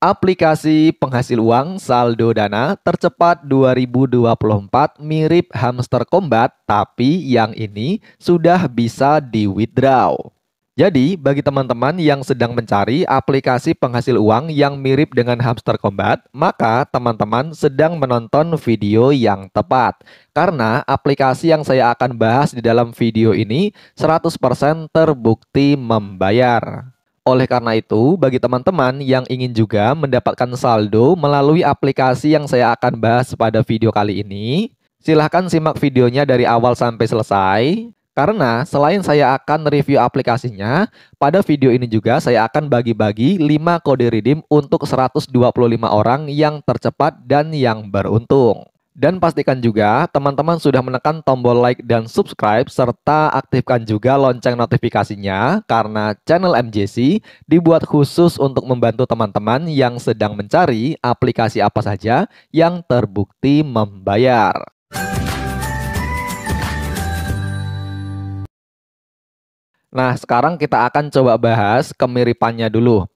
Aplikasi penghasil uang saldo dana tercepat 2024 mirip hamster combat, tapi yang ini sudah bisa di withdraw. Jadi, bagi teman-teman yang sedang mencari aplikasi penghasil uang yang mirip dengan hamster combat, maka teman-teman sedang menonton video yang tepat. Karena aplikasi yang saya akan bahas di dalam video ini 100% terbukti membayar. Oleh karena itu, bagi teman-teman yang ingin juga mendapatkan saldo melalui aplikasi yang saya akan bahas pada video kali ini, silahkan simak videonya dari awal sampai selesai. Karena selain saya akan review aplikasinya, pada video ini juga saya akan bagi-bagi 5 kode redeem untuk 125 orang yang tercepat dan yang beruntung. Dan pastikan juga teman-teman sudah menekan tombol like dan subscribe serta aktifkan juga lonceng notifikasinya karena channel MJC dibuat khusus untuk membantu teman-teman yang sedang mencari aplikasi apa saja yang terbukti membayar. Nah, sekarang kita akan coba bahas kemiripannya dulu.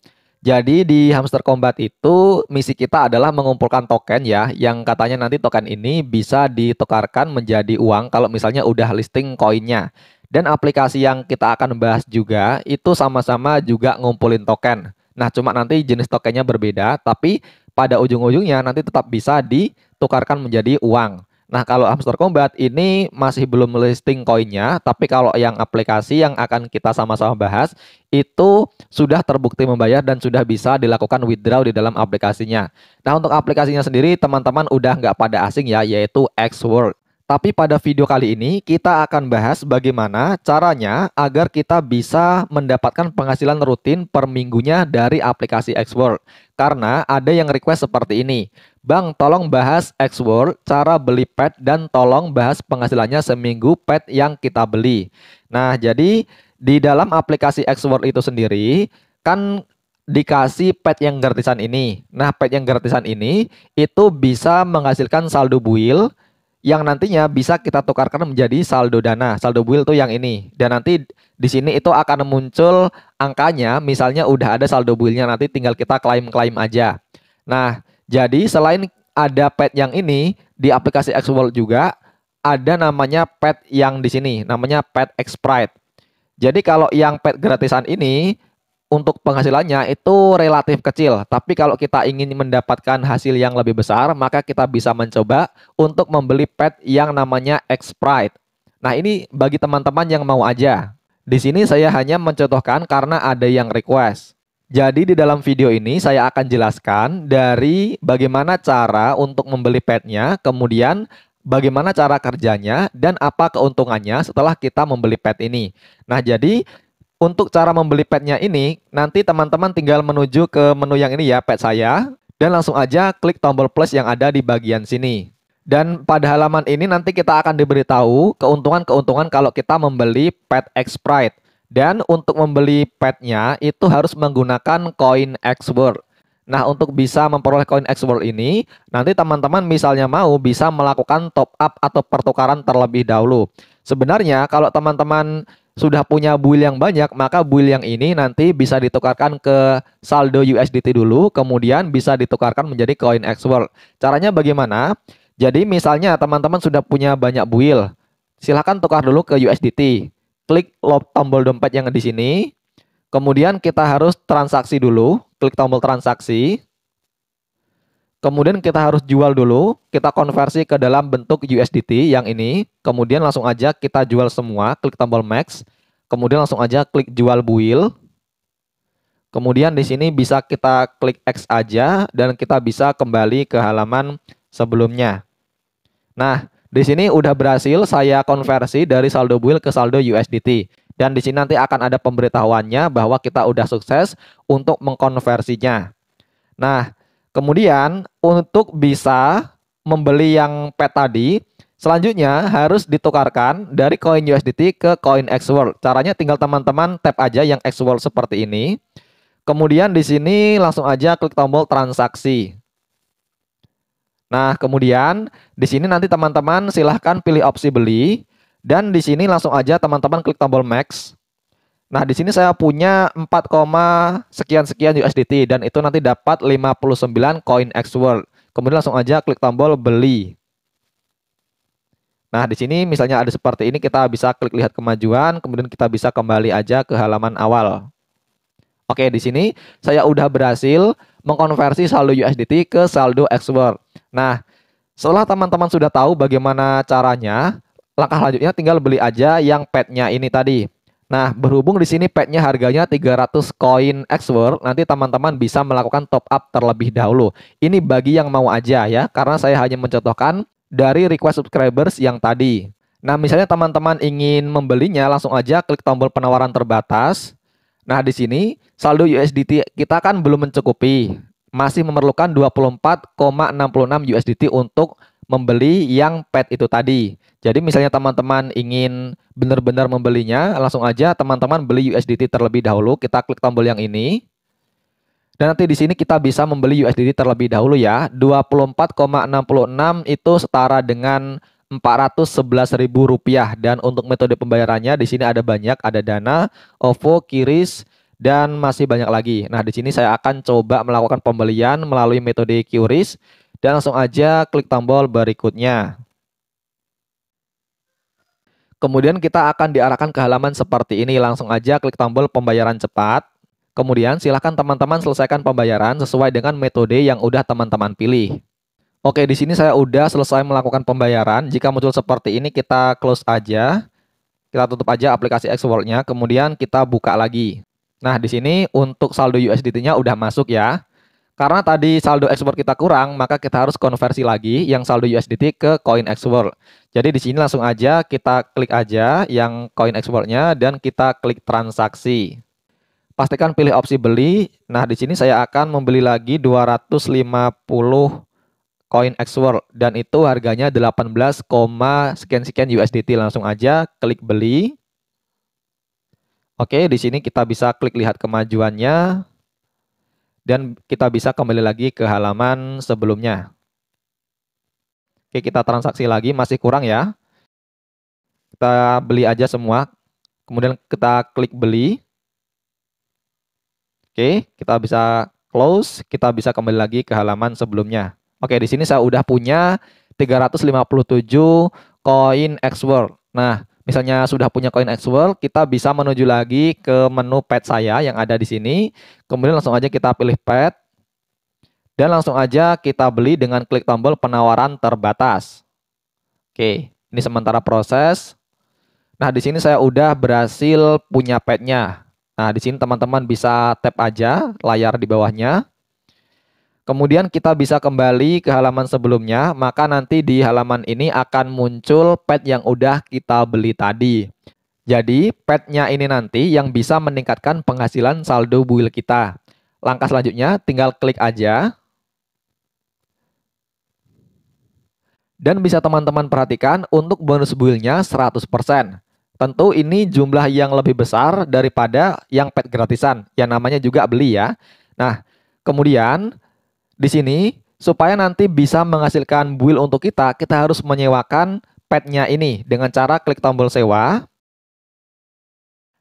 Jadi di Hamster Combat itu misi kita adalah mengumpulkan token ya, yang katanya nanti token ini bisa ditukarkan menjadi uang kalau misalnya udah listing koinnya. Dan aplikasi yang kita akan bahas juga itu sama-sama juga ngumpulin token. Nah, cuma nanti jenis tokennya berbeda, tapi pada ujung-ujungnya nanti tetap bisa ditukarkan menjadi uang. Nah, kalau Hamster Combat ini masih belum listing koinnya, tapi kalau yang aplikasi yang akan kita sama-sama bahas itu sudah terbukti membayar dan sudah bisa dilakukan withdraw di dalam aplikasinya. Nah, untuk aplikasinya sendiri teman-teman udah nggak pada asing ya, yaitu Xwork. Tapi pada video kali ini kita akan bahas bagaimana caranya agar kita bisa mendapatkan penghasilan rutin per minggunya dari aplikasi Xworld. Karena ada yang request seperti ini. Bang, tolong bahas Xworld, cara beli pet dan tolong bahas penghasilannya seminggu pet yang kita beli. Nah, jadi di dalam aplikasi Xworld itu sendiri kan dikasih pet yang gratisan ini. Nah, pet yang gratisan ini itu bisa menghasilkan saldo buil yang nantinya bisa kita tukarkan menjadi saldo dana, saldo bill tuh yang ini. Dan nanti di sini itu akan muncul angkanya, misalnya udah ada saldo builnya nanti tinggal kita klaim-klaim aja. Nah, jadi selain ada pet yang ini di aplikasi XWorld juga ada namanya pet yang di sini, namanya pet Xprite. Jadi kalau yang pet gratisan ini untuk penghasilannya itu relatif kecil, tapi kalau kita ingin mendapatkan hasil yang lebih besar, maka kita bisa mencoba untuk membeli pet yang namanya X-Pride. Nah, ini bagi teman-teman yang mau aja. Di sini saya hanya mencontohkan karena ada yang request. Jadi di dalam video ini saya akan jelaskan dari bagaimana cara untuk membeli petnya, kemudian bagaimana cara kerjanya dan apa keuntungannya setelah kita membeli pet ini. Nah, jadi untuk cara membeli petnya ini, nanti teman-teman tinggal menuju ke menu yang ini ya, pet saya, dan langsung aja klik tombol plus yang ada di bagian sini. Dan pada halaman ini nanti kita akan diberitahu keuntungan-keuntungan kalau kita membeli pet X-Sprite. Dan untuk membeli petnya itu harus menggunakan koin world. Nah, untuk bisa memperoleh koin world ini, nanti teman-teman misalnya mau bisa melakukan top up atau pertukaran terlebih dahulu. Sebenarnya kalau teman-teman sudah punya buil yang banyak, maka buil yang ini nanti bisa ditukarkan ke saldo USDT dulu, kemudian bisa ditukarkan menjadi koin XWorld. Caranya bagaimana? Jadi misalnya teman-teman sudah punya banyak buil, silahkan tukar dulu ke USDT. Klik tombol dompet yang di sini, kemudian kita harus transaksi dulu, klik tombol transaksi, Kemudian kita harus jual dulu, kita konversi ke dalam bentuk USDT yang ini, kemudian langsung aja kita jual semua, klik tombol max, kemudian langsung aja klik jual buil. Kemudian di sini bisa kita klik X aja dan kita bisa kembali ke halaman sebelumnya. Nah, di sini udah berhasil saya konversi dari saldo buil ke saldo USDT. Dan di sini nanti akan ada pemberitahuannya bahwa kita udah sukses untuk mengkonversinya. Nah, Kemudian untuk bisa membeli yang pet tadi, selanjutnya harus ditukarkan dari koin USDT ke koin XWorld. Caranya tinggal teman-teman tap aja yang XWorld seperti ini. Kemudian di sini langsung aja klik tombol transaksi. Nah, kemudian di sini nanti teman-teman silahkan pilih opsi beli dan di sini langsung aja teman-teman klik tombol max. Nah, di sini saya punya 4, sekian sekian USDT dan itu nanti dapat 59 koin X Kemudian langsung aja klik tombol beli. Nah, di sini misalnya ada seperti ini kita bisa klik lihat kemajuan, kemudian kita bisa kembali aja ke halaman awal. Oke, di sini saya udah berhasil mengkonversi saldo USDT ke saldo X Nah, setelah teman-teman sudah tahu bagaimana caranya, langkah lanjutnya tinggal beli aja yang petnya ini tadi. Nah, berhubung di sini petnya harganya 300 koin -World, nanti teman-teman bisa melakukan top up terlebih dahulu. Ini bagi yang mau aja ya, karena saya hanya mencontohkan dari request subscribers yang tadi. Nah, misalnya teman-teman ingin membelinya, langsung aja klik tombol penawaran terbatas. Nah, di sini saldo USDT kita kan belum mencukupi. Masih memerlukan 24,66 USDT untuk membeli yang pet itu tadi. Jadi misalnya teman-teman ingin benar-benar membelinya, langsung aja teman-teman beli USDT terlebih dahulu. Kita klik tombol yang ini. Dan nanti di sini kita bisa membeli USDT terlebih dahulu ya. 24,66 itu setara dengan 411.000 rupiah dan untuk metode pembayarannya di sini ada banyak, ada Dana, OVO, Kiris, dan masih banyak lagi. Nah, di sini saya akan coba melakukan pembelian melalui metode Kiris. Dan langsung aja klik tombol berikutnya. Kemudian kita akan diarahkan ke halaman seperti ini. Langsung aja klik tombol pembayaran cepat. Kemudian silahkan teman-teman selesaikan pembayaran sesuai dengan metode yang udah teman-teman pilih. Oke, di sini saya udah selesai melakukan pembayaran. Jika muncul seperti ini, kita close aja. Kita tutup aja aplikasi x nya kemudian kita buka lagi. Nah, di sini untuk saldo USDT-nya udah masuk ya. Karena tadi saldo ekspor kita kurang, maka kita harus konversi lagi yang saldo USDT ke coin ekspor. Jadi di sini langsung aja kita klik aja yang koin ekspornya dan kita klik transaksi. Pastikan pilih opsi beli. Nah, di sini saya akan membeli lagi 250 coin ekspor dan itu harganya 18, sekian-sekian USDT. Langsung aja klik beli. Oke, di sini kita bisa klik lihat kemajuannya dan kita bisa kembali lagi ke halaman sebelumnya. Oke, kita transaksi lagi, masih kurang ya. Kita beli aja semua, kemudian kita klik beli. Oke, kita bisa close, kita bisa kembali lagi ke halaman sebelumnya. Oke, di sini saya udah punya 357 koin Xworld. Nah, misalnya sudah punya koin actual, kita bisa menuju lagi ke menu pet saya yang ada di sini. Kemudian langsung aja kita pilih pet. Dan langsung aja kita beli dengan klik tombol penawaran terbatas. Oke, ini sementara proses. Nah, di sini saya udah berhasil punya petnya. Nah, di sini teman-teman bisa tap aja layar di bawahnya. Kemudian kita bisa kembali ke halaman sebelumnya, maka nanti di halaman ini akan muncul pet yang udah kita beli tadi. Jadi, petnya ini nanti yang bisa meningkatkan penghasilan saldo buil kita. Langkah selanjutnya, tinggal klik aja. Dan bisa teman-teman perhatikan untuk bonus builnya 100%. Tentu ini jumlah yang lebih besar daripada yang pet gratisan, yang namanya juga beli ya. Nah, kemudian di sini supaya nanti bisa menghasilkan build untuk kita, kita harus menyewakan padnya ini dengan cara klik tombol sewa.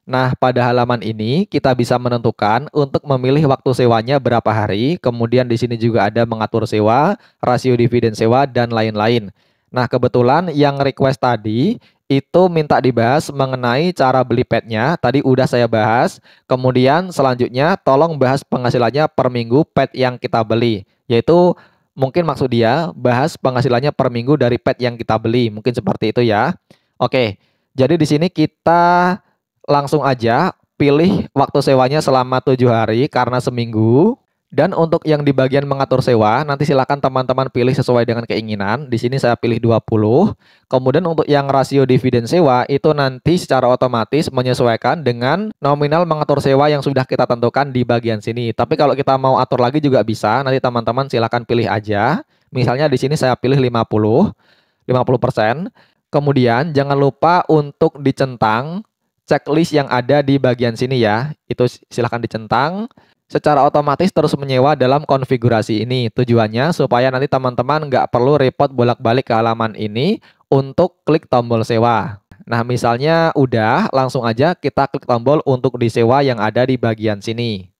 Nah, pada halaman ini kita bisa menentukan untuk memilih waktu sewanya berapa hari, kemudian di sini juga ada mengatur sewa, rasio dividen sewa, dan lain-lain. Nah, kebetulan yang request tadi itu minta dibahas mengenai cara beli petnya. Tadi udah saya bahas. Kemudian selanjutnya tolong bahas penghasilannya per minggu pet yang kita beli. Yaitu mungkin maksud dia bahas penghasilannya per minggu dari pet yang kita beli. Mungkin seperti itu ya. Oke, jadi di sini kita langsung aja pilih waktu sewanya selama tujuh hari karena seminggu. Dan untuk yang di bagian mengatur sewa, nanti silakan teman-teman pilih sesuai dengan keinginan. Di sini saya pilih 20. Kemudian untuk yang rasio dividen sewa itu nanti secara otomatis menyesuaikan dengan nominal mengatur sewa yang sudah kita tentukan di bagian sini. Tapi kalau kita mau atur lagi juga bisa. Nanti teman-teman silakan pilih aja. Misalnya di sini saya pilih 50 50%. persen. Kemudian jangan lupa untuk dicentang checklist yang ada di bagian sini ya. Itu silakan dicentang secara otomatis terus menyewa dalam konfigurasi ini. Tujuannya supaya nanti teman-teman nggak perlu repot bolak-balik ke halaman ini untuk klik tombol sewa. Nah, misalnya udah, langsung aja kita klik tombol untuk disewa yang ada di bagian sini.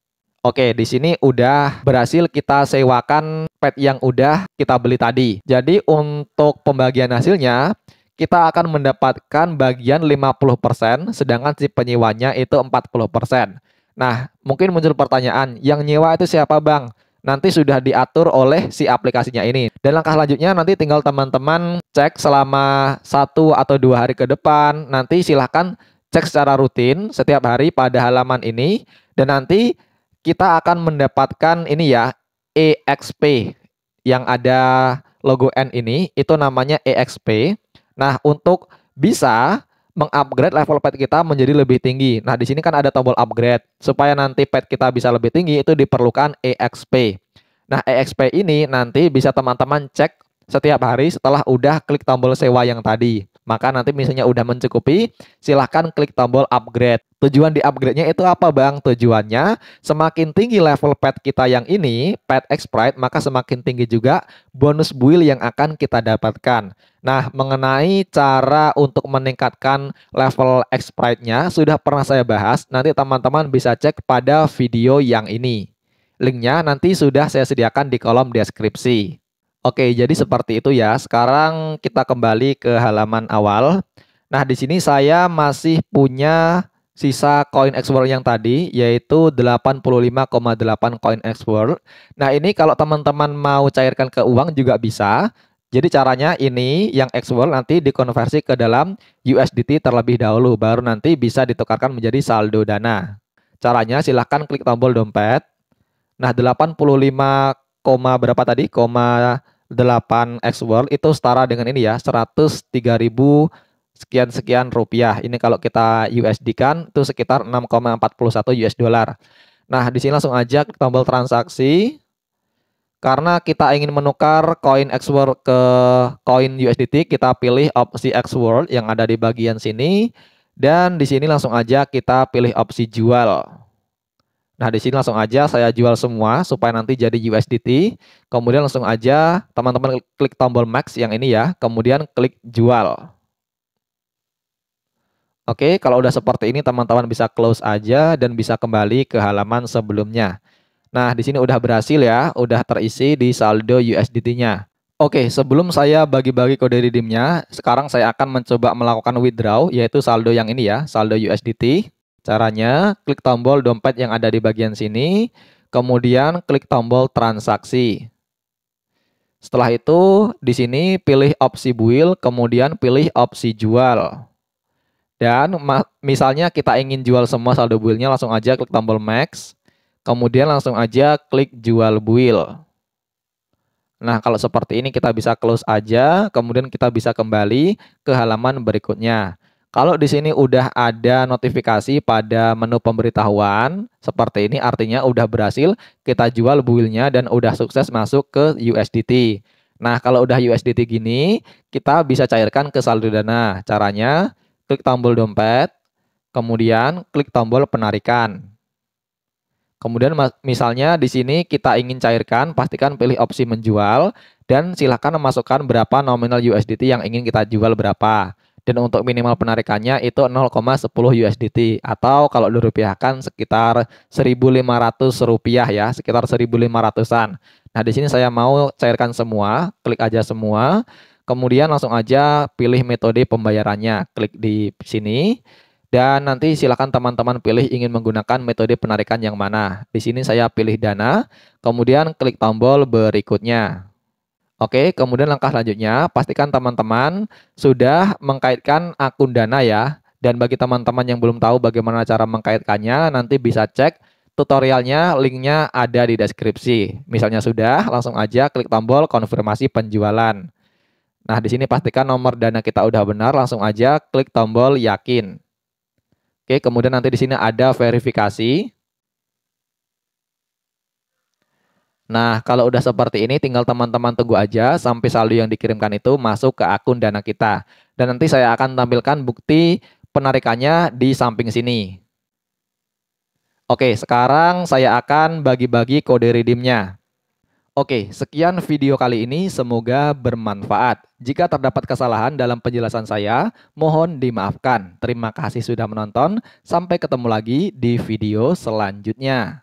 Oke, di sini udah berhasil kita sewakan pet yang udah kita beli tadi. Jadi untuk pembagian hasilnya, kita akan mendapatkan bagian 50%, sedangkan si penyewanya itu 40%. Nah, mungkin muncul pertanyaan, yang nyewa itu siapa bang? Nanti sudah diatur oleh si aplikasinya ini. Dan langkah lanjutnya nanti tinggal teman-teman cek selama satu atau dua hari ke depan. Nanti silahkan cek secara rutin setiap hari pada halaman ini. Dan nanti kita akan mendapatkan ini ya, EXP yang ada logo N ini, itu namanya EXP. Nah, untuk bisa mengupgrade level pet kita menjadi lebih tinggi. Nah, di sini kan ada tombol upgrade. Supaya nanti pet kita bisa lebih tinggi itu diperlukan EXP. Nah, EXP ini nanti bisa teman-teman cek setiap hari setelah udah klik tombol sewa yang tadi. Maka nanti misalnya udah mencukupi, silahkan klik tombol upgrade. Tujuan di upgrade-nya itu apa bang? Tujuannya semakin tinggi level pet kita yang ini, pet x maka semakin tinggi juga bonus build yang akan kita dapatkan. Nah, mengenai cara untuk meningkatkan level x nya sudah pernah saya bahas. Nanti teman-teman bisa cek pada video yang ini. Linknya nanti sudah saya sediakan di kolom deskripsi. Oke, jadi seperti itu ya. Sekarang kita kembali ke halaman awal. Nah, di sini saya masih punya sisa koin Xworld yang tadi yaitu 85,8 koin Xworld. Nah, ini kalau teman-teman mau cairkan ke uang juga bisa. Jadi caranya ini yang Xworld nanti dikonversi ke dalam USDT terlebih dahulu baru nanti bisa ditukarkan menjadi saldo dana. Caranya silahkan klik tombol dompet. Nah, 85, berapa tadi? Koma 8 X World itu setara dengan ini ya 103.000 sekian sekian rupiah. Ini kalau kita USD kan itu sekitar 6,41 US dollar. Nah, di sini langsung ajak tombol transaksi karena kita ingin menukar koin X World ke koin USDT, kita pilih opsi X World yang ada di bagian sini dan di sini langsung aja kita pilih opsi jual. Nah, di sini langsung aja saya jual semua supaya nanti jadi USDT. Kemudian langsung aja teman-teman klik tombol max yang ini ya, kemudian klik jual. Oke, kalau udah seperti ini teman-teman bisa close aja dan bisa kembali ke halaman sebelumnya. Nah, di sini udah berhasil ya, udah terisi di saldo USDT-nya. Oke, sebelum saya bagi-bagi kode redeemnya, sekarang saya akan mencoba melakukan withdraw, yaitu saldo yang ini ya, saldo USDT. Caranya, klik tombol dompet yang ada di bagian sini, kemudian klik tombol transaksi. Setelah itu, di sini pilih opsi build, kemudian pilih opsi jual. Dan misalnya kita ingin jual semua saldo builnya, langsung aja klik tombol max, kemudian langsung aja klik jual build. Nah, kalau seperti ini kita bisa close aja, kemudian kita bisa kembali ke halaman berikutnya. Kalau di sini udah ada notifikasi pada menu pemberitahuan seperti ini artinya udah berhasil kita jual builnya dan udah sukses masuk ke USDT. Nah, kalau udah USDT gini, kita bisa cairkan ke saldo dana. Caranya klik tombol dompet, kemudian klik tombol penarikan. Kemudian misalnya di sini kita ingin cairkan, pastikan pilih opsi menjual dan silahkan memasukkan berapa nominal USDT yang ingin kita jual berapa dan untuk minimal penarikannya itu 0,10 USDT atau kalau dirupiahkan sekitar 1.500 rupiah ya, sekitar 1.500-an. Nah, di sini saya mau cairkan semua, klik aja semua, kemudian langsung aja pilih metode pembayarannya, klik di sini. Dan nanti silakan teman-teman pilih ingin menggunakan metode penarikan yang mana. Di sini saya pilih dana, kemudian klik tombol berikutnya. Oke, kemudian langkah selanjutnya, pastikan teman-teman sudah mengkaitkan akun dana ya. Dan bagi teman-teman yang belum tahu bagaimana cara mengkaitkannya, nanti bisa cek tutorialnya, linknya ada di deskripsi. Misalnya sudah, langsung aja klik tombol konfirmasi penjualan. Nah, di sini pastikan nomor dana kita udah benar, langsung aja klik tombol yakin. Oke, kemudian nanti di sini ada verifikasi. Nah, kalau udah seperti ini tinggal teman-teman tunggu aja sampai saldo yang dikirimkan itu masuk ke akun Dana kita. Dan nanti saya akan tampilkan bukti penarikannya di samping sini. Oke, sekarang saya akan bagi-bagi kode redeemnya. Oke, sekian video kali ini semoga bermanfaat. Jika terdapat kesalahan dalam penjelasan saya, mohon dimaafkan. Terima kasih sudah menonton. Sampai ketemu lagi di video selanjutnya.